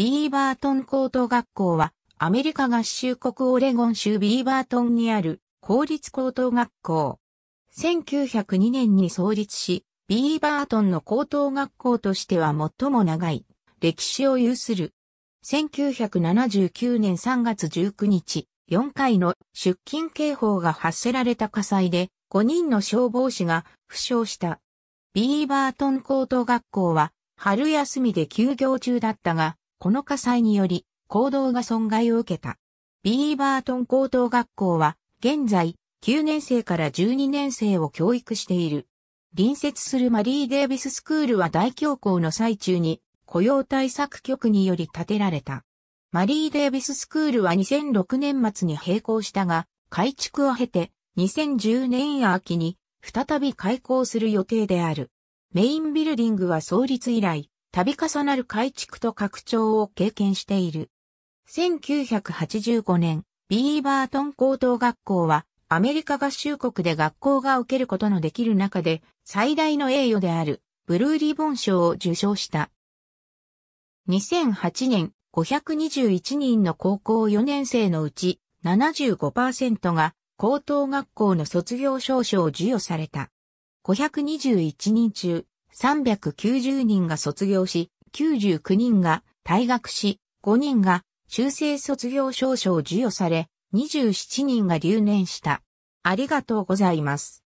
ビーバートン高等学校は、アメリカ合衆国オレゴン州ビーバートンにある公立高等学校。1902年に創立し、ビーバートンの高等学校としては最も長い歴史を有する。1979年3月19日、4回の出勤警報が発せられた火災で、5人の消防士が負傷した。ビーバートン高等学校は、春休みで休業中だったが、この火災により、行動が損害を受けた。ビーバートン高等学校は、現在、9年生から12年生を教育している。隣接するマリー・デービススクールは大恐慌の最中に雇用対策局により建てられた。マリー・デービススクールは2006年末に閉校したが、改築を経て2010年秋に再び開校する予定である。メインビルディングは創立以来、度重なる改築と拡張を経験している。1985年、ビーバートン高等学校は、アメリカ合衆国で学校が受けることのできる中で、最大の栄誉である、ブルーリボン賞を受賞した。2008年、521人の高校4年生のうち、75%が高等学校の卒業証書を授与された。521人中、390人が卒業し、99人が退学し、5人が修正卒業証書を授与され、27人が留年した。ありがとうございます。